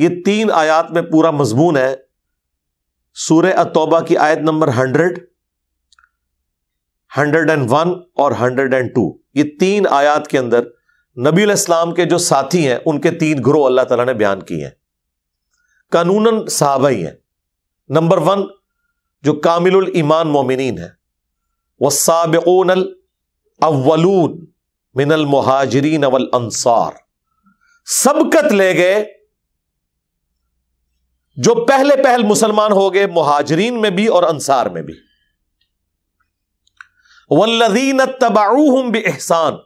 ये तीन आयात में पूरा मजमून है सूर्य अतौबा की आयत number hundred hundred and one और हंड्रेड एंड टू ये तीन आयात के अंदर नबी इस्लाम के जो साथी हैं उनके तीन ग्रोह अल्लाह तला ने बयान किए हैं कानूनन साहबाई हैं नंबर वन जो कामिल ईमान मोमिन है वह साबिन अव्वलून मिनल महाजरीन अवल अंसार सबकत ले गए जो पहले पहल मुसलमान हो गए मुहाजरीन में भी और अंसार में भी तबाऊ हम भी एहसान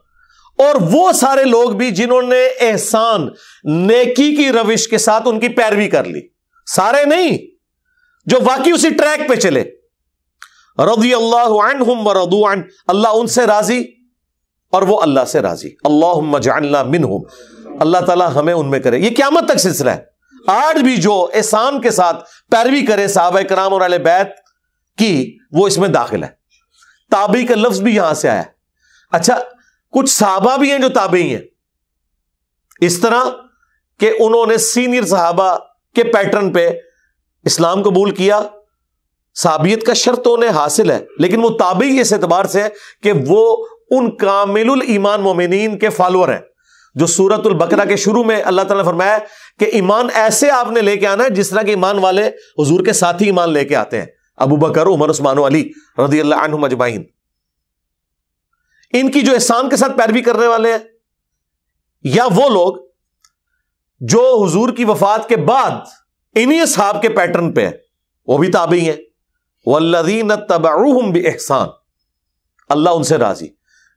और वो सारे लोग भी जिन्होंने एहसान नेकी की रविश के साथ उनकी पैरवी कर ली सारे नहीं जो वाकई उसी ट्रैक पे चले रदी अल्लाह रदून अल्लाह उनसे राजी और वो अल्लाह से राजी अल्लाह मिन हम अल्लाह तला हमें उनमें करे ये क्यामत तक सिलसिला है आज भी जो एहसान के साथ पैरवी करे साहब कराम और अल बैत की वो इसमें दाखिल है ताबे का लफ्ज भी यहां से आया अच्छा कुछ साहबा भी हैं जो ताबी हैं इस तरह के उन्होंने सीनियर साहबा के पैटर्न पे इस्लाम कबूल किया साबियत का शर्त उन्हें हासिल है लेकिन वो ताबे इस एतबार से है कि वो उन कामिल ईमान मोमिन के फॉलोअर हैं जो सूरतुल बकरा के शुरू में अल्लाह ताला ने फरमाया कि ईमान ऐसे आपने लेके आना है जिस तरह के ईमान वाले हजूर के साथ ही ईमान लेके आते हैं अबू बकर उमर उस्मान अली रजी अल्लाह मजमाइन इनकी जो एहसान के साथ पैरवी करने वाले हैं या वो लोग जो हजूर की वफात के बाद इन्हीं साहब के पैटर्न पे है वो भी ताबी हैं वल्लदीन तबारूम भी एहसान अल्लाह उनसे राजी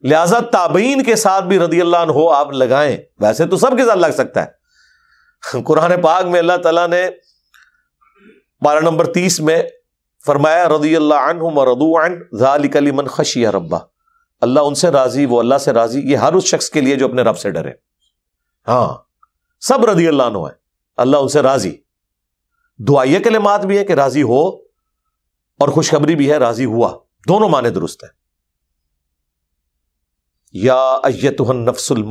लिहाजा ताबीन के साथ भी रदी अल्लाह हो आप लगाएं वैसे तो सबके साथ लग सकता है कुरान पाक में अल्लाह तला ने पारा नंबर तीस में फरमाया रदी रदून खशिया रब्बा अल्लाह उनसे राजी वो अल्लाह से राजी ये हर उस शख्स के लिए जो अपने रब से डरे हाँ सब रदी अल्लाह है अल्लाह उनसे राजी के लिए मात भी है कि राजी हो और खुशखबरी भी है राजी हुआ दोनों माने दुरुस्त है या अयतुहन नफसुल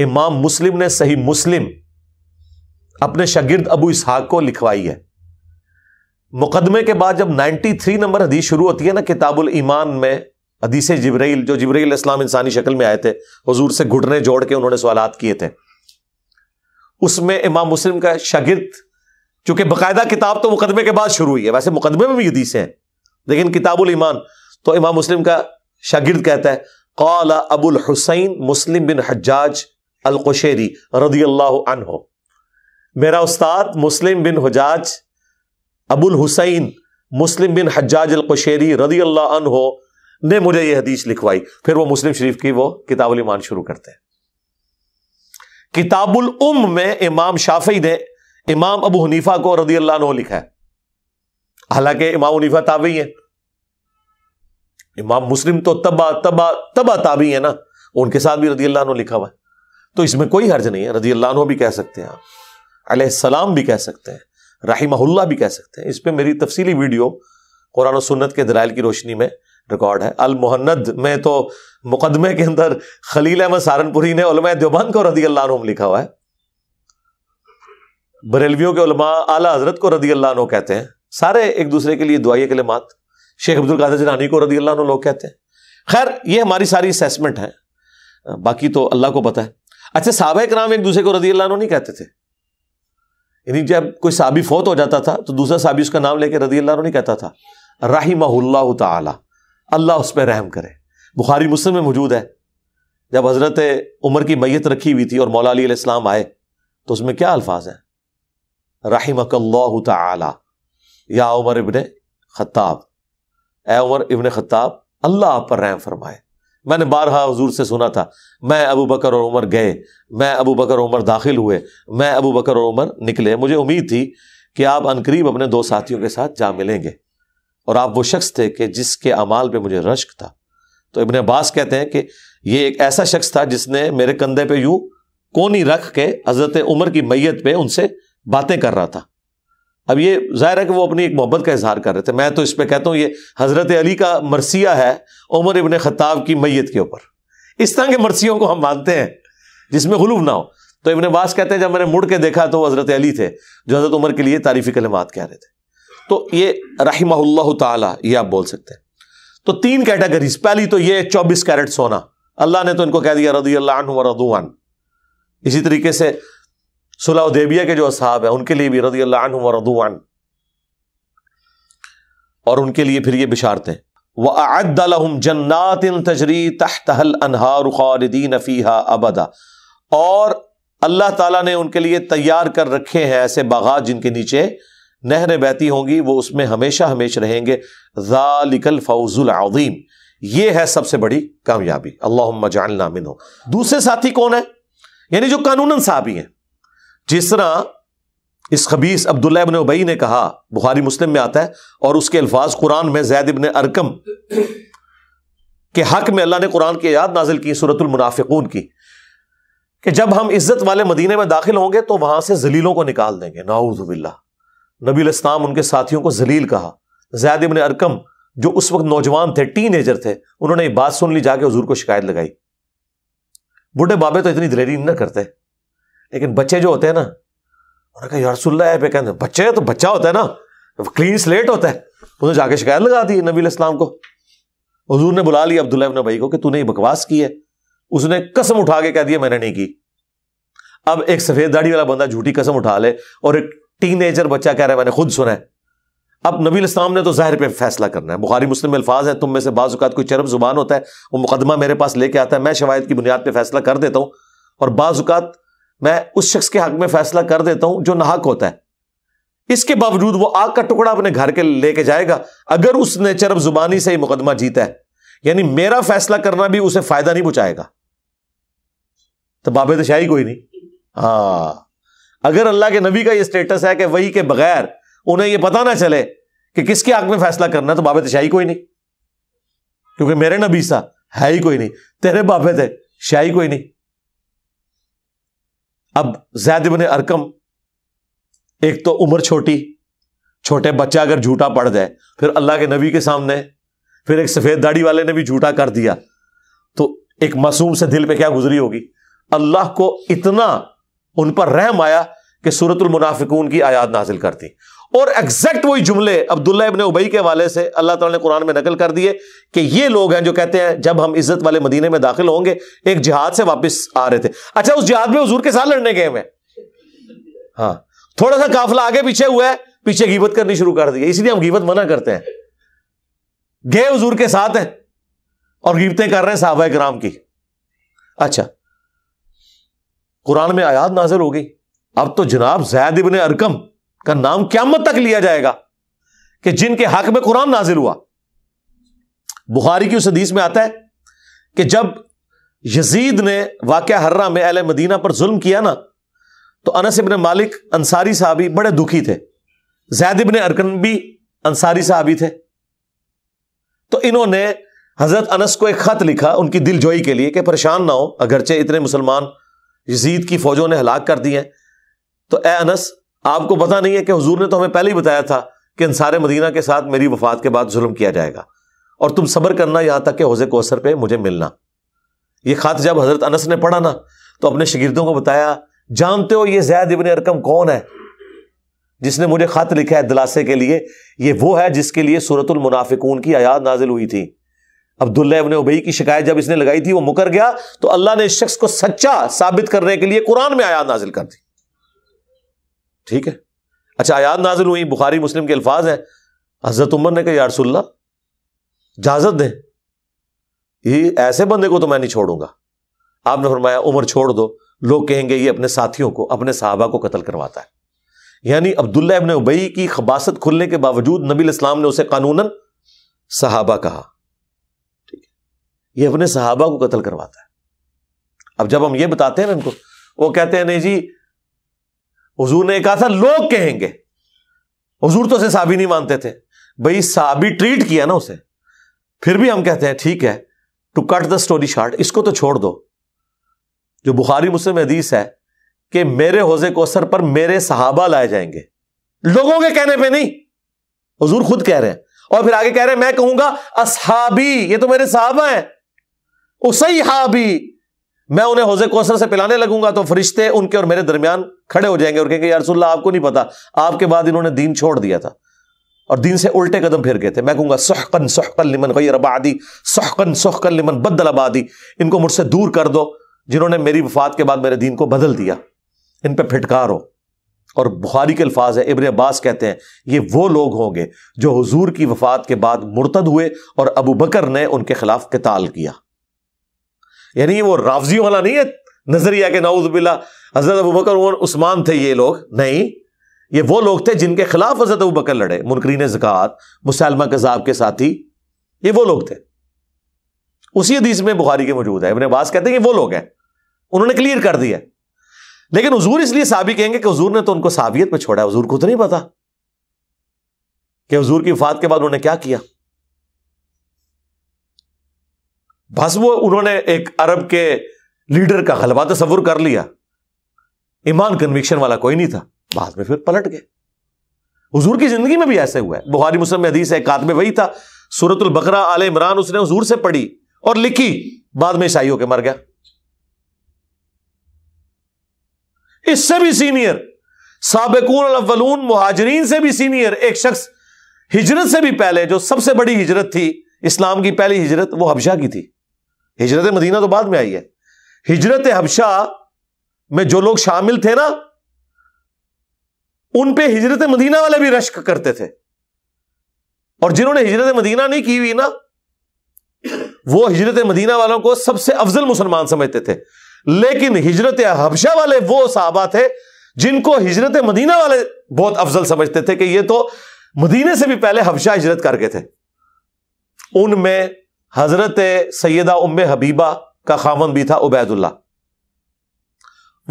इमाम मुस्लिम ने सही मुस्लिम अपने शगिर्द अबू इसहाक को लिखवाई है मुकदमे के बाद जब 93 नंबर हदीस शुरू होती है ना किताबुल ईमान में हदीस जबरील जो जबरील इस्लाम इंसानी शक्ल में आए थे हजूर से घुटने जोड़ के उन्होंने सवाल किए थे उसमें इमाम मुस्लिम का शगिर्द चूंकि बाकायदा किताब तो मुकदमे के बाद शुरू हुई है वैसे मुकदमे में भी हदीसें हैं लेकिन किताबुल ईमान तो इमाम मुस्लिम का शागिर्द कहता है कौल अबुल हुसैन मुस्लिम बिन हज्जाज अलकुशेरी रदी अल्लाह हो मेरा उस्ताद मुस्लिम बिन हजाज अबुल हुसैन मुस्लिम बिन हज्जाज अलकुशेरी रदी अल्लाह हो ने मुझे यह हदीस लिखवाई फिर वो मुस्लिम शरीफ की वो किताबुल ईमान शुरू करते हैं किताबुल उम में इमाम शाफी ने इमाम अबू हनीफा को रदी अल्लाह ने लिखा है हालांकि इमाम हनीफा ताबी है इमाम मुस्लिम तो तबा तबा तबा ताबी है ना उनके साथ भी रदी अल्लाह लिखा हुआ है तो इसमें कोई हर्ज नहीं है रदी अल्लाह भी कह सकते हैं अलैहिस्सलाम भी कह सकते हैं रहीमहुल्ला भी कह सकते हैं इस पर मेरी तफसीली वीडियो कुरान सुन्नत के दलाल की रोशनी में रिकॉर्ड है अल मोहन्नद में तो मुकदमे के अंदर खलील अहमद सहारनपुरी ने देवबंद को रदी अल्लाह लिखा हुआ है बरेलवियों के उलमा आला हजरत को रदी अल्लाह कहते हैं सारे एक दूसरे के लिए दुआई के कलमात शेख अब्दुल कादर जनानी को रदी अल्लाह लोग कहते हैं खैर ये हमारी सारी असेसमेंट है बाकी तो अल्लाह को पता है अच्छा साहब कराम एक दूसरे को रदी अल्लाह नहीं कहते थे यानी जब कोई साबी फौत हो जाता था तो दूसरा साबी उसका नाम लेकर रदी अल्लाह नहीं कहता था राही माह अल्लाह उस पर रहम करे बुखारी मुस्लिम में मौजूद है जब हज़रत उम्र की मैयत रखी हुई थी और मौला इस्लाम आए तो उसमें क्या अल्फाज हैं रहीमकल्ला या उमर इबन खत्ताब ए उमर इबन खत्ताब अल्लाह आप पर रैम फरमाए मैंने बारहा हजूर से सुना था मैं अबू बकर और उमर गए मैं अबू बकर उमर दाखिल हुए मैं अबू बकर और उमर निकले मुझे उम्मीद थी कि आप अनकरीब अपने दो साथियों के साथ जा मिलेंगे और आप वो शख्स थे कि जिसके अमाल पे मुझे रश्क था तो इबन अब्बास कहते हैं कि ये एक ऐसा शख्स था जिसने मेरे कंधे पे यूं कोनी रख के हजरत उमर की मैयत पे उनसे बातें कर रहा था अब ये जाहिर है कि वो अपनी एक मोहब्बत का इजहार कर रहे थे मैं तो इस पर कहता हूँ ये हज़रत अली का मरसिया है उमर इबन ख़ताब की मैत के ऊपर इस तरह के मरसियों को हम मानते हैं जिसमें गलूब ना हो तो इबन बास कहते हैं जब मैंने मुड़ के देखा तो हज़रत अली थे जो हज़रत उमर के लिए तारीफ़ी कलमात कह रहे थे तो ये रही ताला ये आप बोल सकते हैं तो तीन कैटेगरीज पहली तो ये चौबीस कैरेट सोना अल्लाह ने तो इनको कह दिया रदी अल्लाह रदुआन इसी तरीके से देबिया के जो असहाब हैं उनके लिए भी रदी अल्लाह रदुआन और उनके लिए फिर ये बिशारतें हैं अदम जन्नात तजरी तहतहल अनहार खालदीन फ़ीहा अबदा और अल्लाह ताला ने उनके लिए तैयार कर रखे हैं ऐसे बागात जिनके नीचे नहरें बहती होंगी वो उसमें हमेशा हमेश रहेंगे ذَلِكَ الْفَوْزُ الْعَظِيمُ ये है सबसे बड़ी कामयाबी अल्लाह जानना मिन हो दूसरे साथी कौन है यानी जो कानूनन साहबी हैं जिस तरह इस खबीस अब्दुल्ला इबन उबई ने कहा बुखारी मुस्लिम में आता है और उसके अल्फाज कुरान में जैद इबन अरकम के हक में अल्लाह ने कुरान की याद नाजिल की सूरतुल मुनाफिकून की कि जब हम इज्जत वाले मदीने में दाखिल होंगे तो वहां से जलीलों को निकाल देंगे नाउजुबिल्ला नबी इस्लाम उनके साथियों को जलील कहा जैद इबन अरकम जो उस वक्त नौजवान थे टीन एजर थे उन्होंने बात सुन ली जाके हजूर को शिकायत लगाई बूढ़े बाबे तो इतनी दिलेरी ना करते लेकिन बच्चे जो होते हैं ना उन्होंने कहा यारसुल्ला है कहते बच्चे तो बच्चा होता है ना क्लीन स्लेट होता है उसने जाके शिकायत लगा दी नबी इस्लाम को हजूर ने बुला लिया अब्दुल्ला इबन भाई को कि तूने ये बकवास की है उसने कसम उठा के कह दिया मैंने नहीं की अब एक सफेद दाढ़ी वाला बंदा झूठी कसम उठा ले और एक एजर बच्चा कह रहा है मैंने खुद सुना है अब नबी इस्लाम ने तो जाहिर पे फैसला करना है बुखारी मुस्लिम अल्फाज है तुम में से बाज़ात कोई चरम जुबान होता है वो मुकदमा मेरे पास लेके आता है मैं शवायद की बुनियाद पर फैसला कर देता हूं और बाज़ात मैं उस शख्स के हक में फैसला कर देता हूं जो नाहक होता है इसके बावजूद वो आग का टुकड़ा अपने घर के लेके जाएगा अगर उसने चरब जुबानी से ही मुकदमा जीता है यानी मेरा फैसला करना भी उसे फायदा नहीं पहुंचाएगा तो बाबे तो शाही कोई नहीं हाँ अगर अल्लाह के नबी का ये स्टेटस है कि वही के बगैर उन्हें यह पता ना चले कि किसके आग में फैसला करना है तो बाबे तो शाही कोई नहीं क्योंकि मेरे नबी सा है ही कोई नहीं तेरे बाबे थे तो शाही कोई नहीं अब जैद बने अरकम एक तो उम्र छोटी छोटे बच्चा अगर झूठा पड़ जाए फिर अल्लाह के नबी के सामने फिर एक सफेद दाढ़ी वाले ने भी झूठा कर दिया तो एक मासूम से दिल पे क्या गुजरी होगी अल्लाह को इतना उन पर रहम आया कि सूरतुल मुनाफिकून की आयात नाजिल करती और एग्जैक्ट वही जुमले अब्दुल्ला इबन उबई के वाले से अल्लाह ताला ने कुरान में नकल कर दिए कि ये लोग हैं जो कहते हैं जब हम इज्जत वाले मदीने में दाखिल होंगे एक जिहाद से वापस आ रहे थे अच्छा उस जिहाद में हजूर के साथ लड़ने गए हुए हाँ थोड़ा सा काफिला आगे पीछे हुआ है पीछे गीबत करनी शुरू कर दी है इसलिए हम गीबत मना करते हैं गए हजूर के साथ हैं और गीबतें कर रहे हैं साहबा कराम की अच्छा कुरान में आयात नाजिल हो गई अब तो जनाब जैद इबन अरकम का नाम क्यामत तक लिया जाएगा कि जिनके हक में कुरान नाजिल हुआ बुखारी की उस हदीस में आता है कि जब यजीद ने वाक़ हर्रा में अल मदीना पर जुल्म किया ना तो अनस इबन मालिक अंसारी साहबी बड़े दुखी थे जैद इबन अरकन भी अंसारी साहबी थे तो इन्होंने हजरत अनस को एक खत लिखा उनकी दिलजोई के लिए कि परेशान ना हो अगरचे इतने मुसलमान यजीद की फौजों ने हलाक कर दिए तो ए अनस आपको पता नहीं है कि हजूर ने तो हमें पहले ही बताया था कि इंसार मदीना के साथ मेरी वफात के बाद जुल्म किया जाएगा और तुम सब्र करना यहाँ तक कि हौजे कोसर पर मुझे मिलना ये ख़त जब हज़रत अनस ने पढ़ा ना तो अपने शगिरदों को बताया जानते हो ये जैद इबन अरकम कौन है जिसने मुझे ख़त लिखा है दिलासे के लिए यह वो है जिसके लिए सूरत मुनाफिकून की आयात नाजिल हुई थी अब्दुल्ला इबन उबई की शिकायत जब इसने लगाई थी वो मुकर गया तो अल्लाह ने इस शख्स को सच्चा साबित करने के लिए कुरान में आयात नाजिल कर दी ठीक है अच्छा आयात नाजिल हुई बुखारी मुस्लिम के अल्फाज हैं हजरत उमर ने कहा यारसोल्ला इजाजत दें ये ऐसे बंदे को तो मैं नहीं छोड़ूंगा आपने फरमाया उमर छोड़ दो लोग कहेंगे ये अपने साथियों को अपने साहबा को कतल करवाता है यानी अब्दुल्ला इबन उबई की खबासत खुलने के बावजूद नबी इस्लाम ने उसे कानूनन सहाबा कहा ठीक है ये अपने सहाबा को कतल करवाता है अब जब हम ये बताते हैं ना इनको वो कहते हैं नहीं जी हजूर ने कहा था लोग कहेंगे हजूर तो उसे साबी नहीं मानते थे भाई साबी ट्रीट किया ना उसे फिर भी हम कहते हैं ठीक है to cut the story short इसको तो छोड़ दो जो बुखारी मुस्लिम हदीस है कि मेरे होजे को कोसर पर मेरे सहाबा लाए जाएंगे लोगों के कहने पर नहीं हजूर खुद कह रहे हैं और फिर आगे कह रहे हैं मैं कहूंगा असहाबी ये तो मेरे साहबा है हैं हाबी मैं उन्हें हौजे कौसर से पिलाने लगूंगा तो फरिश्ते उनके और मेरे दरमियान खड़े हो जाएंगे और कहेंगे यारसुल्ला आपको नहीं पता आपके बाद इन्होंने दीन छोड़ दिया था और दीन से उल्टे कदम फिर गए थे मैं कहूंगा सहकन सहकन लिमन गई रबादी सहकन सहकन लिमन बदल आबादी इनको मुझसे दूर कर दो जिन्होंने मेरी वफात के बाद मेरे दीन को बदल दिया इन पर फिटकार हो और बुहारी के अल्फाज है इबन अब्बास कहते हैं ये वो लोग होंगे जो हजूर की वफात के बाद मुरतद हुए और अबू बकर ने उनके खिलाफ कताल किया यानी वो राफजी वाला नहीं है नजरिया के नाउजबिल्ला हजरत अबू बकर उमर उस्मान थे ये लोग नहीं ये वो लोग थे जिनके खिलाफ हजरत अबू बकर लड़े मुनकरीन जक़ात मुसलमा कजाब के साथी ये वो लोग थे उसी हदीस में बुखारी के मौजूद है इबन अब्बास कहते हैं ये वो लोग हैं उन्होंने क्लियर कर दिया लेकिन हजूर इसलिए साबित कहेंगे कि हजूर ने तो उनको साबियत पर छोड़ा हजूर को तो नहीं पता कि हजूर की वफात के बाद उन्होंने क्या किया बस वो उन्होंने एक अरब के लीडर का गलबा तस्वुर कर लिया ईमान कन्विक्शन वाला कोई नहीं था बाद में फिर पलट गए हजूर की जिंदगी में भी ऐसे हुआ है बुहारी मुस्लिम में हदीस एक में वही था सूरतुल बकरा आल इमरान उसने हजूर से पढ़ी और लिखी बाद में ईसाई होकर मर गया इससे भी सीनियर सबकून अव्वलून मुहाजरीन से भी सीनियर एक शख्स हिजरत से भी पहले जो सबसे बड़ी हिजरत थी इस्लाम की पहली हिजरत वो हबशा की थी हिजरत मदीना तो बाद में आई है हिजरत हबशा में जो लोग शामिल थे ना उन पे हिजरत मदीना वाले भी रश्क करते थे और जिन्होंने हिजरत मदीना नहीं की हुई ना वो हिजरत मदीना वालों को सबसे अफजल मुसलमान समझते थे लेकिन हिजरत हबशा वाले वो साहबा थे जिनको हिजरत मदीना वाले बहुत अफजल समझते थे कि ये तो मदीने से भी पहले हबशा हिजरत करके थे उनमें हजरत सैदा उम हबीबा का खामन भी था उबैदुल्ला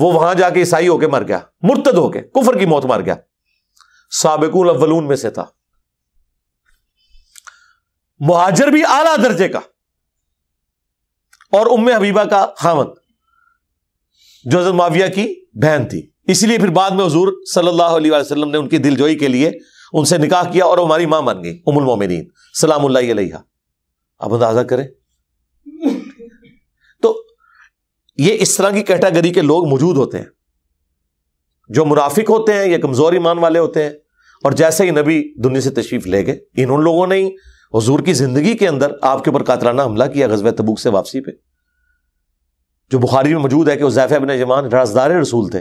वो वहां जाके ईसाई होके मर गया मुर्तद होके कुफर की मौत मर गया सबकुल अव्वलून में से था मुहाजर भी आला दर्जे का और उम्म हबीबा का खामन जो हजरत माविया की बहन थी इसलिए फिर बाद में हजूर सल्लाम ने उनकी दिलजोई के लिए उनसे निकाह किया और हमारी मां बन गई उमुल मोमिन सलाम आप अंदाजा करें तो ये इस तरह की कैटेगरी के लोग मौजूद होते हैं जो मुनाफिक होते हैं या कमजोर ईमान वाले होते हैं और जैसे ही नबी दुनिया से तशरीफ ले गए इन उन लोगों ने ही हजूर की जिंदगी के अंदर आपके ऊपर कातराना हमला किया गजब तबूक से वापसी पे जो बुखारी में मौजूद है कि उजैफ अबिन जमान राजदार रसूल थे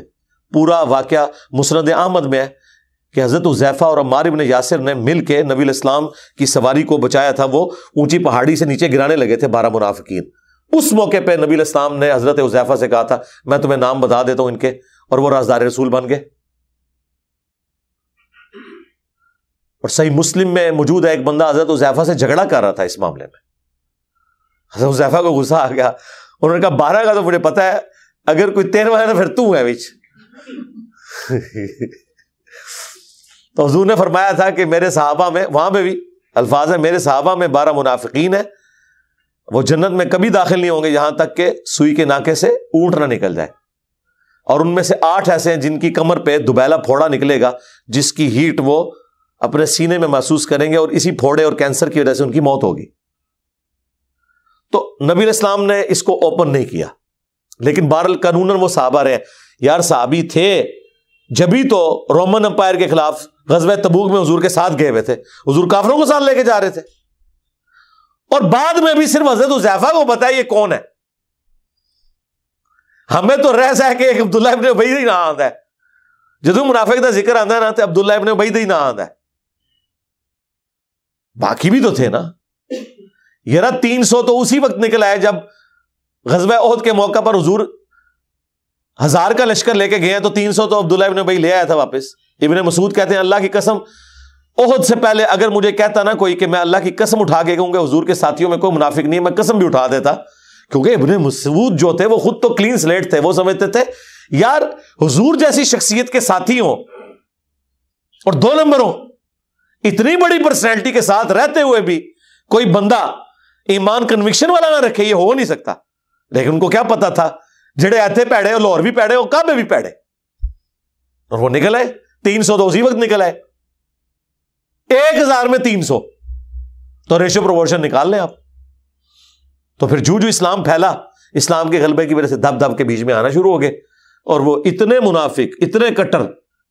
पूरा वाक्य मुसरद अहमद में है कि हज़रत उजैफ़ा और अमार इबन यासिर ने मिल के नबी इस्लाम की सवारी को बचाया था वो ऊंची पहाड़ी से नीचे गिराने लगे थे बारह मुनाफिकीन उस मौके पर नबी इस्लाम ने हज़रत उजैफ़ा से कहा था मैं तुम्हें नाम बता देता हूं इनके और वो राजदार रसूल बन गए और सही मुस्लिम में मौजूद है एक बंदा हज़रत उजैफ़ा से झगड़ा कर रहा था इस मामले में हज़रत उजैफ़ा को गुस्सा आ गया उन्होंने कहा बारह का तो मुझे पता है अगर कोई तेरह है तो फिर तू है बीच तो हजूर ने फरमाया था कि मेरे साहबा में वहां पर भी अल्फाज है मेरे साहबा में बारह मुनाफिकीन है वो जन्नत में कभी दाखिल नहीं होंगे यहां तक के सुई के नाके से ऊंट ना निकल जाए और उनमें से आठ ऐसे हैं जिनकी कमर पे दुबैला फोड़ा निकलेगा जिसकी हीट वो अपने सीने में महसूस करेंगे और इसी फोड़े और कैंसर की वजह से उनकी मौत होगी तो नबी इस्लाम ने इसको ओपन नहीं किया लेकिन बहरल कानून वो साहबा रहे यार साबी थे जब ही तो रोमन अंपायर के खिलाफ गजब तबूक में हजूर के साथ गए हुए थे हजूर काफरों को साथ लेके जा रहे थे और बाद में भी सिर्फ हजरत उजैफा को पता है ये कौन है हमें तो रह सह के अब्दुल्ला इबन उबई ही ना आता है जो मुनाफिक का जिक्र आंदा ना तो अब्दुल्लाब ने उबई ही ना आंदा है बाकी भी तो थे ना ये तीन सौ तो उसी वक्त निकल आए जब गजब ओहद के मौका पर हजूर हजार का लश्कर लेके गए तो तीन सौ तो अब्दुल्लाब ने उबई ले आया था वापस इबन मसूद कहते हैं अल्लाह की कसम ओहद से पहले अगर मुझे कहता ना कोई कि मैं अल्लाह की कसम उठा के कहूंगा हजूर के साथियों में कोई मुनाफिक नहीं है मैं कसम भी उठा देता क्योंकि इबन मसूद जो थे वो खुद तो क्लीन स्लेट थे वो समझते थे यार हजूर जैसी शख्सियत के साथी हो और दो नंबर हो इतनी बड़ी पर्सनैलिटी के साथ रहते हुए भी कोई बंदा ईमान कन्विक्शन वाला ना रखे ये हो नहीं सकता लेकिन उनको क्या पता था जेड़े ऐथे पैड़े लाहौर भी पैड़े और काबे भी पैड़े और वो निकल आए तीन सौ तो उसी वक्त निकल आए एक हजार में तीन सौ तो रेशियो प्रोपोर्शन निकाल लें आप तो फिर जू जू इस्लाम फैला इस्लाम के गलबे की वजह से धब धब के बीच में आना शुरू हो गए और वो इतने मुनाफिक इतने कट्टर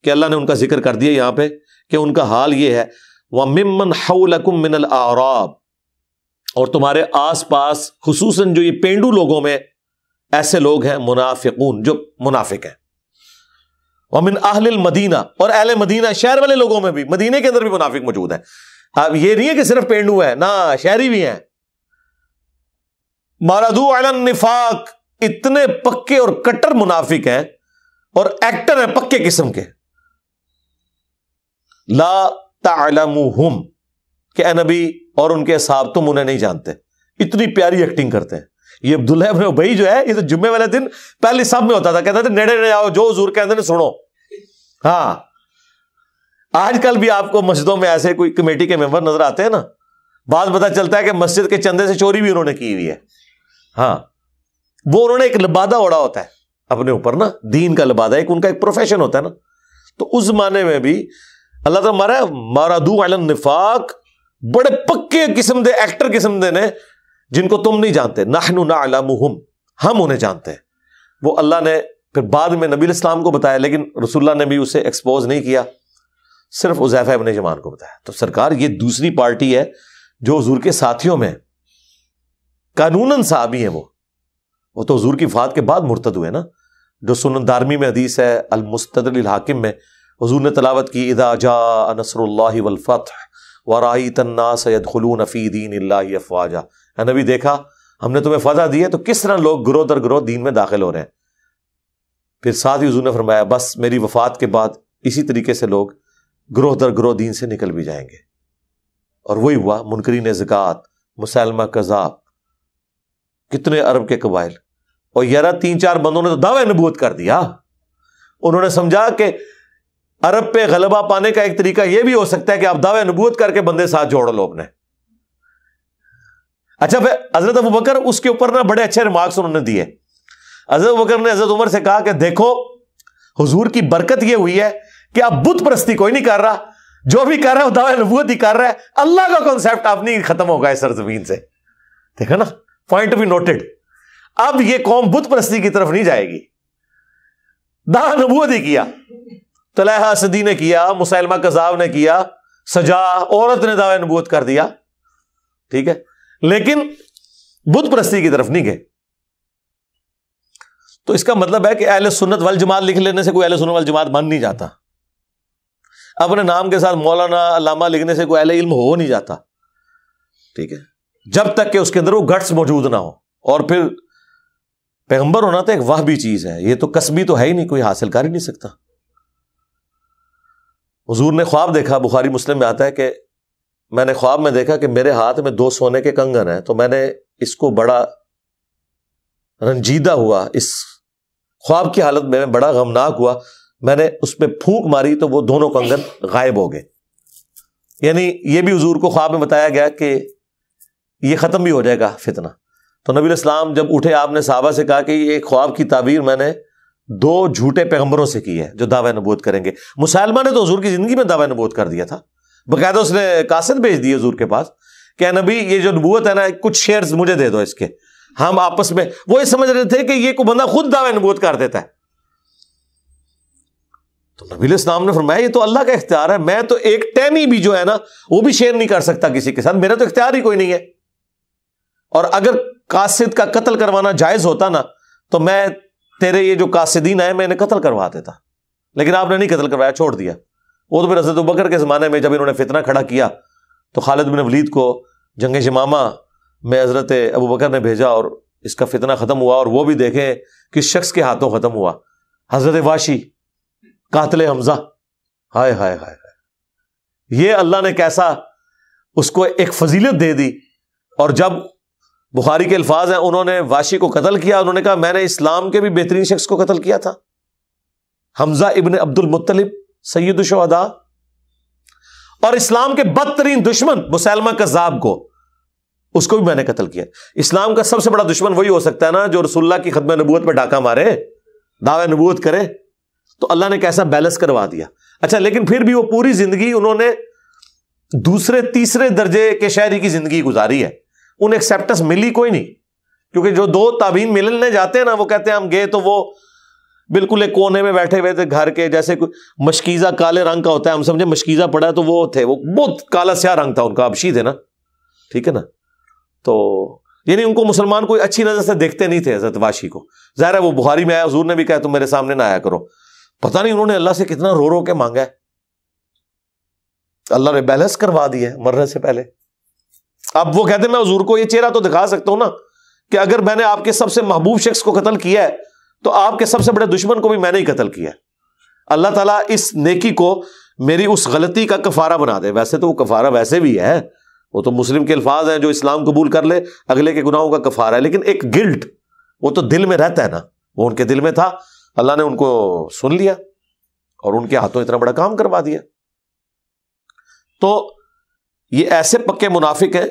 कि अल्लाह ने उनका जिक्र कर दिया यहां पे कि उनका हाल ये है वह मिमन हाउलकुम मिनल आराब और तुम्हारे आस पास खसूस जो ये पेंडू लोगों में ऐसे लोग हैं मुनाफिकून जो मुनाफिक हैं वमिन आहल मदीना और अहल मदीना शहर वाले लोगों में भी मदीने के अंदर भी मुनाफिक मौजूद है अब ये नहीं है कि सिर्फ पेंडू है ना शहरी भी है मारादू अलन निफाक इतने पक्के और कट्टर मुनाफिक हैं और एक्टर हैं पक्के किस्म के ला हम के अनबी और उनके साहब तुम उन्हें नहीं जानते इतनी प्यारी एक्टिंग करते हैं ये अब्दुल्ला भाई जो है ये तो जुम्मे वाले दिन पहले सब में होता था कहते थे नेड़े नेड़े आओ जो हजूर कहते ने सुनो हाँ आजकल भी आपको मस्जिदों में ऐसे कोई कमेटी के मेंबर नजर आते हैं ना बाद पता चलता है कि मस्जिद के चंदे से चोरी भी उन्होंने की हुई है हाँ वो उन्होंने एक लबादा ओढ़ा होता है अपने ऊपर ना दीन का लिबादा एक उनका एक प्रोफेशन होता है ना तो उस जमाने में भी अल्लाह तो मारा मारादू आलन निफाक बड़े पक्के किस्म दे एक्टर किस्म दे ने जिनको तुम नहीं जानते नाहनु ना अलामुहम हम उन्हें जानते हैं वो अल्लाह ने फिर बाद में नबी इस्लाम को बताया लेकिन रसुल्ला ने भी उसे एक्सपोज नहीं किया सिर्फ उजैफा अबन जमान को बताया तो सरकार ये दूसरी पार्टी है जो हजूर के साथियों में कानून साहबी है वो वो तो हजूर की फात के बाद मुर्तद हुए ना जो सुन दारमी में हदीस है अलमुस्तदिल हाकिम में हजूर ने तलावत की इदा जा नसर वलफ़त वराई तन्ना सैद खलून अफ़ी दीन अफवाजा नबी देखा हमने तुम्हें फजा दी है तो किस तरह लोग ग्रोह दर ग्रोह दीन में दाखिल हो रहे हैं फिर साथ ही हजू ने फरमाया बस मेरी वफात के बाद इसी तरीके से लोग ग्रोह दर ग्रोह दीन से निकल भी जाएंगे और वही हुआ मुनकरीन जिकात मुसलमा कज़ाब कितने अरब के कबाइल और यारा तीन चार बंदों ने तो दावे नबूत कर दिया उन्होंने समझा कि अरब पे गलबा पाने का एक तरीका यह भी हो सकता है कि आप दावे नबूत करके बंदे साथ जोड़ लो अपने अच्छा फिर हजरत अबू बकर उसके ऊपर ना बड़े अच्छे रिमार्क्स उन्होंने दिए हजरत बकर ने हजरत उमर से कहा कि देखो हजूर की बरकत यह हुई है कि आप बुत प्रस्ती कोई नहीं कर रहा जो भी कर रहा है दावा नबूत ही कर रहा है अल्लाह का कॉन्सेप्ट आप नहीं खत्म होगा इस सरजमीन से देखा ना पॉइंट भी नोटेड अब यह कौम बुत प्रस्ती की तरफ नहीं जाएगी दावा नबूत ही किया तलेहा सदी ने किया मुसलमा कजाब ने किया सजा औरत ने दावा नबूत कर दिया ठीक है लेकिन बुत प्रस्ती की तरफ नहीं गए तो इसका मतलब है कि अहल सुन्नत वल जमात लिख लेने से कोई अहल सुन्नत वल जमात बन नहीं जाता अपने नाम के साथ मौलाना अलामा लिखने से कोई अहल इल्म हो नहीं जाता ठीक है जब तक कि उसके अंदर वो गट्स मौजूद ना हो और फिर पैगंबर होना तो एक वह भी चीज है ये तो कस्बी तो है ही नहीं कोई हासिल कर ही नहीं सकता हजूर ने ख्वाब देखा बुखारी मुस्लिम में आता है कि मैंने ख्वाब में देखा कि मेरे हाथ में दो सोने के कंगन हैं तो मैंने इसको बड़ा रंजीदा हुआ इस ख्वाब की हालत में मैं बड़ा गमनाक हुआ मैंने उस पर फूक मारी तो वो दोनों कंगन गायब हो गए यानी ये भी हजूर को ख्वाब में बताया गया कि ये ख़त्म भी हो जाएगा फितना तो नबी इस्लाम जब उठे आपने साहबा से कहा कि ये ख्वाब की ताबीर मैंने दो झूठे पैगम्बरों से की है जो दावा नबूत करेंगे मुसलमान ने तो हजूर की ज़िंदगी में दावा नबूत कर दिया था बाकायदा उसने कासद भेज दी हजूर के पास क्या नबी ये जो नबूत है ना कुछ शेयर्स मुझे दे दो इसके हम आपस में वो ये समझ रहे थे कि ये को बंदा खुद दावा नबूत कर देता है तो नबी इस्लाम ने फरमाया ये तो अल्लाह का इख्तियार है मैं तो एक टहनी भी जो है ना वो भी शेयर नहीं कर सकता किसी के साथ मेरा तो इख्तियार ही कोई नहीं है और अगर कासिद का कत्ल करवाना जायज होता ना तो मैं तेरे ये जो कासिदीन आए मैंने इन्हें कत्ल करवा देता लेकिन आपने नहीं कत्ल करवाया छोड़ दिया वो तो फिर हजरत बकर के ज़माने में जब इन्होंने फितना खड़ा किया तो खालिद बिन वलीद को जंग जमामा मैं हज़रत अबू बकर ने भेजा और इसका फितना ख़त्म हुआ और वो भी देखें किस शख्स के हाथों ख़त्म हुआ हज़रत वाशी कातल हमज़ा हाय हाय हाय हाय ये अल्लाह ने कैसा उसको एक फजीलत दे दी और जब बुखारी के अल्फाज हैं उन्होंने वाशी को कतल किया उन्होंने कहा मैंने इस्लाम के भी बेहतरीन शख्स को कतल किया था हमजा इबन अब्दुल मुत्तलिब सैद शहदा और इस्लाम के बदतरीन दुश्मन मुसैलमा कजाब को उसको भी मैंने कत्ल किया इस्लाम का सबसे बड़ा दुश्मन वही हो सकता है ना जो रसुल्ला की खदम नबूत पर डाका मारे दावा नबूत करे तो अल्लाह ने कैसा बैलेंस करवा दिया अच्छा लेकिन फिर भी वो पूरी जिंदगी उन्होंने दूसरे तीसरे दर्जे के शहरी की जिंदगी गुजारी है उन्हें एक्सेप्टेंस मिली कोई नहीं क्योंकि जो दो ताबीन मिलने जाते हैं ना वो कहते हैं हम गए तो वो बिल्कुल एक कोने में बैठे हुए थे घर के जैसे मशकीज़ा काले रंग का होता है हम समझे मशकीज़ा पड़ा है तो वो थे वो बहुत काला स्या रंग था उनका अबशी थे ना ठीक है ना तो यानी उनको मुसलमान कोई अच्छी नज़र से देखते नहीं थे हजरत वाशी को ज़ाहिर है वो बुहारी में आया हजूर ने भी कहा तुम मेरे सामने ना आया करो पता नहीं उन्होंने अल्लाह से कितना रो रो के मांगा है अल्लाह ने बैलेंस करवा दिया है मरने से पहले अब वो कहते मैं हजूर को यह चेहरा तो दिखा सकता हूं ना कि अगर मैंने आपके सबसे महबूब शख्स को कतल किया है तो आपके सबसे बड़े दुश्मन को भी मैंने ही कतल किया है अल्लाह ताला इस नेकी को मेरी उस गलती का कफारा बना दे वैसे तो वो कफारा वैसे भी है वो तो मुस्लिम के अल्फाज हैं जो इस्लाम कबूल कर ले अगले के गुनाहों का कफारा है लेकिन एक गिल्ट वो तो दिल में रहता है ना वो उनके दिल में था अल्लाह ने उनको सुन लिया और उनके हाथों इतना बड़ा काम करवा दिया तो ये ऐसे पक्के मुनाफिक हैं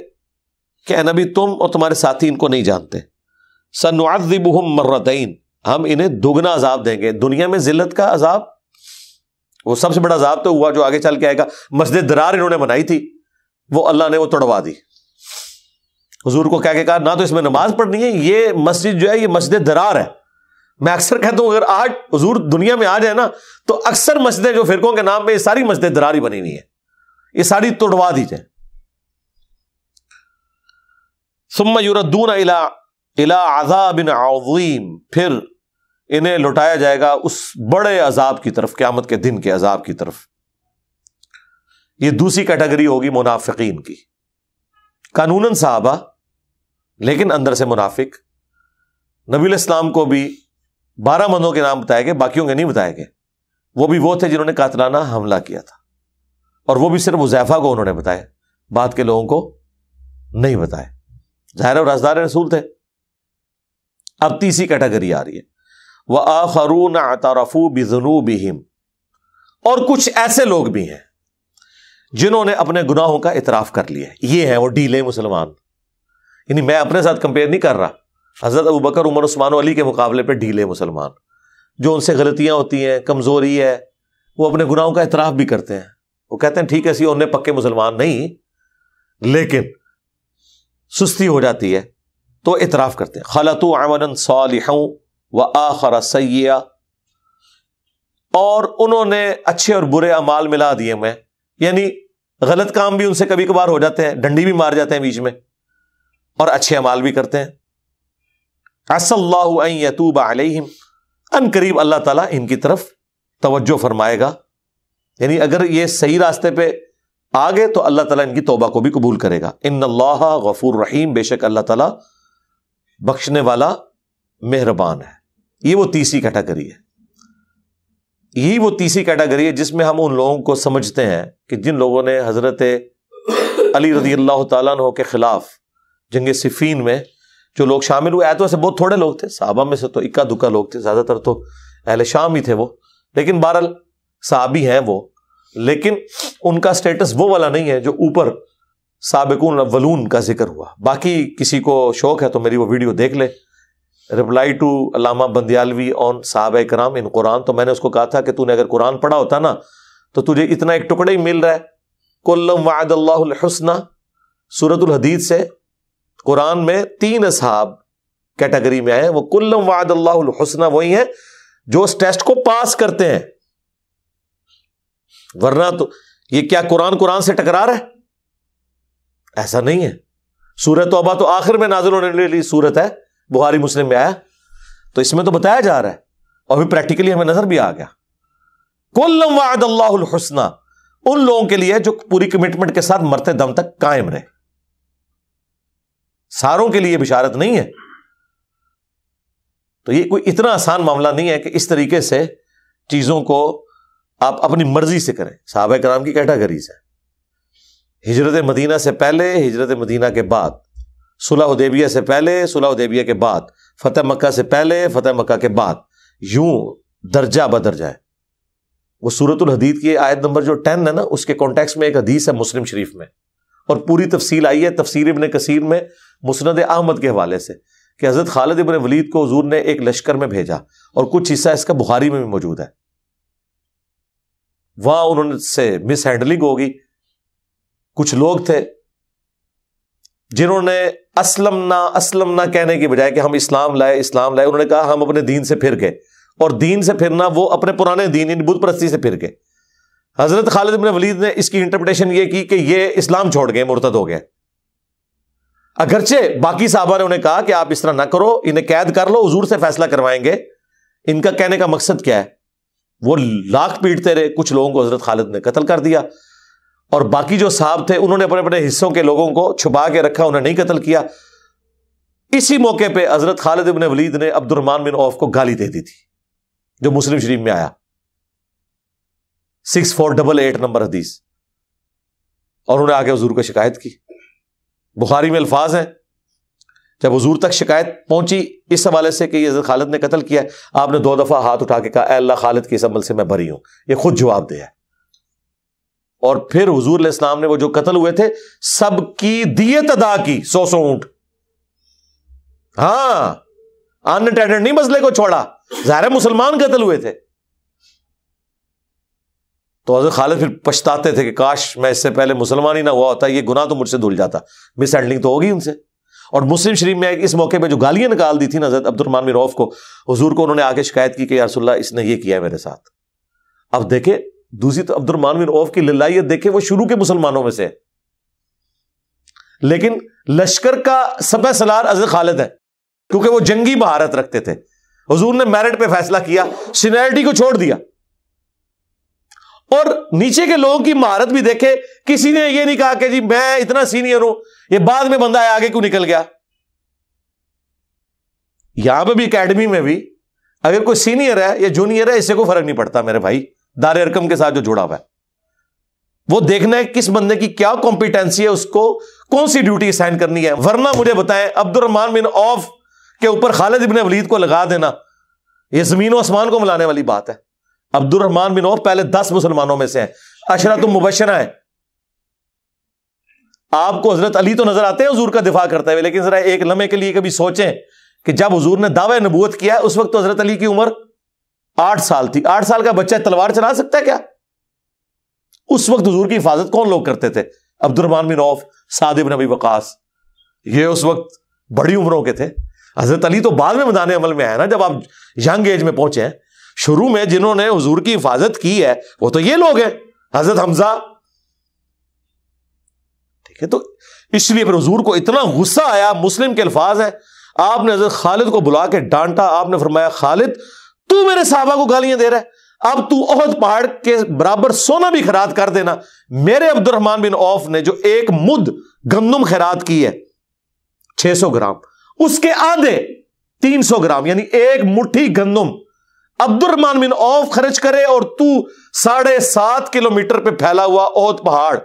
कि नबी तुम और तुम्हारे साथी इनको नहीं जानते सनुआदिबुहम मर्रतईन हम इन्हें दुगना अजाब देंगे दुनिया में जिल्लत का अजाब वो सबसे बड़ा अजाब तो हुआ जो आगे चल के आएगा मस्जिद दरार इन्होंने बनाई थी वो अल्लाह ने वो तोड़वा दी हजूर को कह कहा ना तो इसमें नमाज पढ़नी है ये मस्जिद जो है ये मस्जिद दरार है मैं अक्सर कहता हूं अगर आज हजूर दुनिया में आ जाए ना तो अक्सर मस्जिदें जो फिरकों के नाम पर सारी मस्जिद दरार ही बनी हुई है ये सारी तोड़वा दी जाए सुम्मा यूरदून इला इला आजाब आजीम फिर इन्हें लुटाया जाएगा उस बड़े अजाब की तरफ क्यामत के दिन के अजाब की तरफ ये दूसरी कैटेगरी होगी मुनाफिकीन की कानूनन साहबा लेकिन अंदर से मुनाफिक नबी इस्लाम को भी बारह मंदों के नाम बताए गए बाकियों के नहीं बताए गए वो भी वो थे जिन्होंने कातलाना हमला किया था और वो भी सिर्फ उजैफा को उन्होंने बताया बाद के लोगों को नहीं बताए जाहिर और राजदार रसूल थे अब तीसरी कैटेगरी आ रही है वह आखरून आतारफू बिजनू बिहिम और कुछ ऐसे लोग भी हैं जिन्होंने अपने गुनाहों का इतराफ कर लिया ये है वो डीले मुसलमान यानी मैं अपने साथ कंपेयर नहीं कर रहा हजरत अबू बकर उमर उस्मान अली के मुकाबले पर डीले मुसलमान जो उनसे गलतियां होती हैं कमज़ोरी है वो अपने गुनाहों का इतराफ़ भी करते हैं वो कहते हैं ठीक है सी उन्हें पक्के मुसलमान नहीं लेकिन सुस्ती हो जाती है तो इतराफ़ करते हैं खलत अमन सालिहों व आखरा सैया और उन्होंने अच्छे और बुरे अमाल मिला दिए मैं यानी गलत काम भी उनसे कभी कभार हो जाते हैं डंडी भी मार जाते हैं बीच में और अच्छे अमाल भी करते हैं असल्लातूब आलिम अन करीब अल्लाह ताला इनकी तरफ तवज्जो फरमाएगा यानी अगर ये सही रास्ते पे आ गए तो अल्लाह ताला इनकी तोबा को भी कबूल करेगा इन अल्लाह गफूर रहीम बेशक अल्लाह ताला बख्शने वाला मेहरबान है ये वो तीसरी कैटेगरी है यही वो तीसरी कैटेगरी है जिसमें हम उन लोगों को समझते हैं कि जिन लोगों ने हज़रत अली रजी अल्लाह तु के ख़िलाफ़ जंग सिफीन में जो लोग शामिल हुए ऐतों से बहुत थोड़े लोग थे साहबा में से तो इक्का दुक्का लोग थे ज़्यादातर तो अहल शाम ही थे वो लेकिन बहरल साहबी हैं वो लेकिन उनका स्टेटस वो वाला नहीं है जो ऊपर सबकून वलून का जिक्र हुआ बाकी किसी को शौक है तो मेरी वो वीडियो देख ले रिप्लाई टू अलामा बंदियालवी ऑन साहब कराम इन कुरान तो मैंने उसको कहा था कि तूने अगर कुरान पढ़ा होता ना तो तुझे इतना एक टुकड़ा ही मिल रहा है कुल्लम वादल्लासना सूरतुल से कुरान में तीन असहाब कैटेगरी में आए वो कुल्लम वादल्लासना वही है जो उस टेस्ट को पास करते हैं वरना तो ये क्या कुरान कुरान से टकरार है ऐसा नहीं है सूरत तोबा तो आखिर में नाजुल होने ली सूरत है बुहारी मुस्लिम में आया तो इसमें तो बताया जा रहा है और भी प्रैक्टिकली हमें नजर भी आ गया कुल वादल्लासना उन लोगों के लिए जो पूरी कमिटमेंट के साथ मरते दम तक कायम रहे सारों के लिए बिशारत नहीं है तो ये कोई इतना आसान मामला नहीं है कि इस तरीके से चीजों को आप अपनी मर्जी से करें साहब कराम की कैटागरीज है हिजरत मदीना से पहले हिजरत मदीना के बाद सुलह उदेबिया से पहले सुलह उदेबिया के बाद फतेह मक्का से पहले फतेह मक्का के बाद यूं दर्जा बदर्जा है वो सूरतुल हदीद की आयत नंबर जो टेन है ना उसके कॉन्टेक्स में एक हदीस है मुस्लिम शरीफ में और पूरी तफसील आई है तफसीर इबन कसीर में मुसनद अहमद के हवाले से कि हज़रत खालिद इबन वलीद को हजूर ने एक लश्कर में भेजा और कुछ हिस्सा इसका बुखारी में भी मौजूद है वहां उन्होंने से मिस हैंडलिंग होगी कुछ लोग थे जिन्होंने असलम ना असलम ना कहने की बजाय कि हम इस्लाम लाए इस्लाम लाए उन्होंने कहा हम अपने दीन से फिर गए और दीन से फिरना वो अपने पुराने दीन यानी बुद्ध परस्ती से फिर गए हजरत खालिद बिन वलीद ने इसकी इंटरप्रिटेशन ये की कि ये इस्लाम छोड़ गए मुर्तद हो गए अगरचे बाकी साहबा ने उन्हें कहा कि आप इस तरह ना करो इन्हें कैद कर लो हजूर से फैसला करवाएंगे इनका कहने का मकसद क्या है वो लाख पीटते रहे कुछ लोगों को हजरत खालिद ने कत्ल कर दिया और बाकी जो साहब थे उन्होंने अपने अपने हिस्सों के लोगों को छुपा के रखा उन्हें नहीं कत्ल किया इसी मौके पे हजरत खालिद इबन वलीद ने अब्दुलरमान बिन औफ को गाली दे दी थी जो मुस्लिम शरीफ में आया six four double eight number हदीस और उन्होंने आगे हजूर को शिकायत की बुखारी में अल्फाज हैं जब हजूर तक शिकायत पहुंची इस हवाले से कि हजरत खालिद ने कत्ल किया आपने दो दफा हाथ उठा के कहा अल्लाह खालिद के इस अमल से मैं भरी हूं यह खुद जवाब दिया है और फिर हजूर इस्लाम ने वो जो कत्ल हुए थे सबकी दियत अदा की सौ सौ ऊंट हां अनटेंडेड नहीं मसले को छोड़ा जहर मुसलमान कत्ल हुए थे तो हजर खालिद फिर पछताते थे कि काश मैं इससे पहले मुसलमान ही ना हुआ होता ये गुना तो मुझसे धुल जाता मिस हैंडलिंग तो होगी उनसे और मुस्लिम शरीफ में इस मौके पे जो गालियां निकाल दी थी ना हजरत अब्दुलरमान रौफ को हजूर को उन्होंने आके शिकायत की कि यारसोल्ला इसने ये किया है मेरे साथ अब देखे दूसरी तो अब्दुलरमान बिन औफ की ललायत देखे वो शुरू के मुसलमानों में से लेकिन लश्कर का सब सलार अजर खालिद है क्योंकि वो जंगी महारत रखते थे हजूर ने मेरिट पे फैसला किया सीनियरिटी को छोड़ दिया और नीचे के लोगों की महारत भी देखे किसी ने ये नहीं कहा कि जी मैं इतना सीनियर हूं ये बाद में बंदा आगे क्यों निकल गया यहां पे भी एकेडमी में भी अगर कोई सीनियर है या जूनियर है इससे कोई फर्क नहीं पड़ता मेरे भाई दार अरकम के साथ जो जुड़ा हुआ है वो देखना है किस बंदे की क्या कॉम्पिटेंसी है उसको कौन सी ड्यूटी असाइन करनी है वरना मुझे बताएं अब्दुलरहमान बिन औफ के ऊपर खालिद इबन वलीद को लगा देना ये जमीन और आसमान को मिलाने वाली बात है अब्दुलरहमान बिन औफ पहले दस मुसलमानों में से है अशरा तुम मुबशरा है आपको हजरत अली तो नजर आते हैं हजूर का दिफा करते हुए लेकिन जरा एक लम्हे के लिए कभी सोचें कि जब हजूर ने दावे नबूत किया उस वक्त तो हजरत अली की उम्र आठ साल थी आठ साल का बच्चा तलवार चला सकता है क्या उस वक्त हजूर की हिफाजत कौन लोग करते थे अब्दुलरमान बिन औफ सादिब नबी वकास ये उस वक्त बड़ी उम्रों के थे हजरत अली तो बाद में मैदान अमल में आया ना जब आप यंग एज में पहुंचे हैं शुरू में जिन्होंने हजूर की हिफाजत की है वो तो ये लोग हैं हजरत हमजा ठीक है तो इसलिए फिर हजूर को इतना गुस्सा आया मुस्लिम के अल्फाज हैं आपने हजरत खालिद को बुला के डांटा आपने फरमाया खालिद तू मेरे साहबा को गालियां दे रहा है अब तू ओहद पहाड़ के बराबर सोना भी खैरात कर देना मेरे अब्दुलरहमान बिन औफ ने जो एक मुद गंदम खैरात की है 600 ग्राम उसके आधे 300 ग्राम यानी एक मुट्ठी गंदम अब्दुलरहमान बिन औफ खर्च करे और तू साढ़े सात किलोमीटर पर फैला हुआ ओहद पहाड़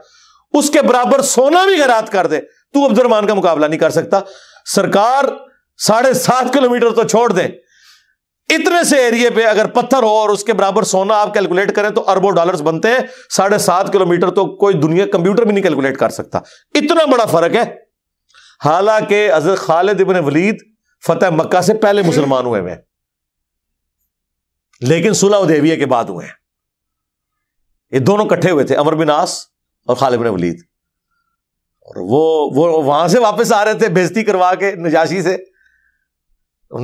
उसके बराबर सोना भी खैरात कर दे तू अब्दुलरहमान का मुकाबला नहीं कर सकता सरकार साढ़े सात किलोमीटर तो छोड़ दे इतने से एरिया पे अगर पत्थर हो और उसके बराबर सोना आप कैलकुलेट करें तो अरबों डॉलर्स बनते हैं साढ़े सात किलोमीटर तो कोई दुनिया कंप्यूटर भी नहीं कैलकुलेट कर सकता इतना बड़ा फर्क है हालांकि अजर खालिद इबन वलीद फतेह मक्का से पहले मुसलमान हुए हैं लेकिन सुलह उदेविया के बाद हुए हैं ये दोनों इकट्ठे हुए थे अमर बिनास और खालिद बिन वलीद और वो वो वहां से वापस आ रहे थे बेजती करवा के नजाशी से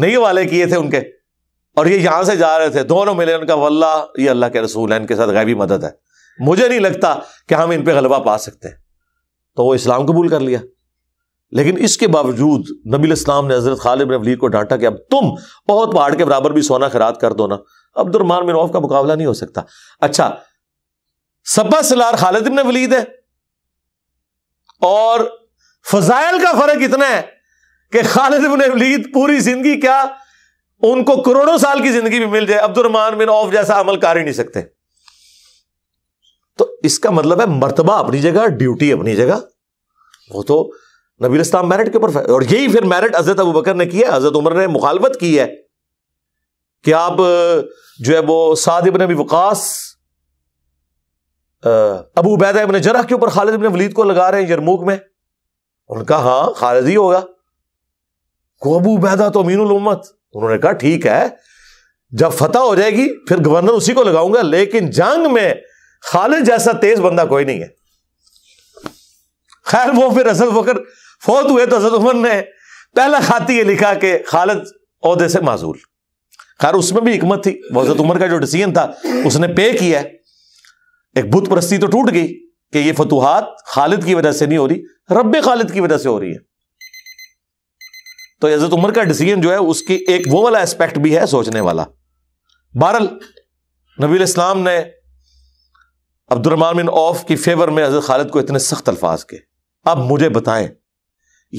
नहीं वाले किए थे उनके और ये यहां से जा रहे थे दोनों मिले उनका वल्ला ये अल्लाह के रसूल है इनके साथ गैबी मदद है मुझे नहीं लगता कि हम इन पर गलबा पा सकते हैं तो वो इस्लाम कबूल कर लिया लेकिन इसके बावजूद नबी इस्लाम ने हजरत खालिद बिन वलीद को डांटा कि अब तुम बहुत पहाड़ के बराबर भी सोना खराद कर दो ना अब्दुलरमान बिन औफ का मुकाबला नहीं हो सकता अच्छा सब्बा सलार खालिद बिन वलीद है और फजाइल का फर्क इतना है कि खालिद बिन वलीद पूरी जिंदगी क्या उनको करोड़ों साल की जिंदगी भी मिल जाए अब्दुलरमान बिन औफ जैसा अमल कर ही नहीं सकते तो इसका मतलब है मर्तबा अपनी जगह ड्यूटी अपनी जगह वो तो नबील इस्लाम मैरिट के ऊपर और यही फिर मैरिट हजरत अबू बकर ने किया हजरत उमर ने मुखालबत की है कि आप जो है वो साद इबन अबी वकास अबू बैदा इबन जरह के ऊपर खालिद इबन वलीद को लगा रहे हैं यरमूक में उनका हां खालिद ही होगा को अबू बैदा तो अमीन उम्मत उन्होंने कहा ठीक है जब फतेह हो जाएगी फिर गवर्नर उसी को लगाऊंगा लेकिन जंग में खालिद जैसा तेज बंदा कोई नहीं है खैर वो फिर असल वकर फौत हुए तो असद उमर ने पहला खाती है लिखा कि खालिद अहदे से माजूल खैर उसमें भी हिकमत थी हजरत उमर का जो डिसीजन था उसने पे किया एक बुत परस्ती तो टूट गई कि ये फतूहत खालिद की वजह से नहीं हो रही रब खालिद की वजह से हो रही है तो हजरत उमर का डिसीजन जो है उसकी एक वो वाला एस्पेक्ट भी है सोचने वाला बहरल नबी इस्लाम ने अब्दुलरमान बिन औफ की फेवर में हजरत खालिद को इतने सख्त अल्फाज के अब मुझे बताएं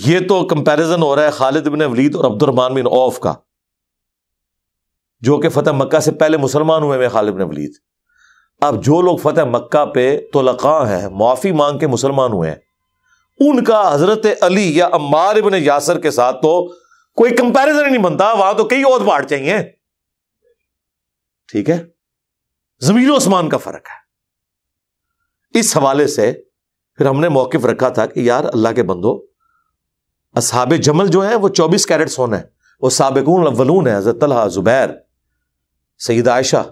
ये तो कंपैरिजन हो रहा है खालिद बिन वलीद और अब्दुलरमान बिन औफ का जो कि फतेह मक्का से पहले मुसलमान हुए हैं खालिद बिन वलीद अब जो लोग फतेह मक्का पे तो लका हैं माफ़ी मांग के मुसलमान हुए हैं उनका हजरत अली या अम्मार इबन यासर के साथ तो कोई कंपैरिजन ही नहीं बनता वहां तो कई और पहाड़ चाहिए ठीक है जमीन आसमान का फर्क है इस हवाले से फिर हमने मौकफ रखा था कि यार अल्लाह के बंदो असहाब जमल जो है वो चौबीस कैरेट सोना है वो सबकून वलून है हजरत जुबैर सईद आयशा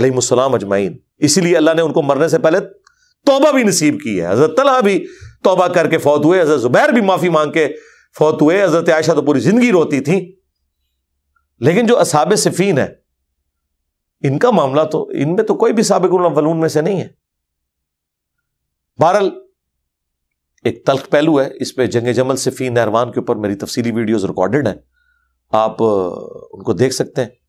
अलीमसलाम अजमाइन इसीलिए अल्लाह ने उनको मरने से पहले तोबा भी नसीब की है हजरत भी तोबा करके फौत हुए हजरत जुबैर भी माफी मांग के फौत हुए हजरत आयशा तो पूरी जिंदगी रोती थी लेकिन जो असाब सिफीन है इनका मामला तो इनमें तो कोई भी सबकून में से नहीं है बहरल एक तल्ख पहलू है इस पर जंग जमल सिफी नहरवान के ऊपर मेरी तफसीली वीडियोज रिकॉर्डेड है आप उनको देख सकते हैं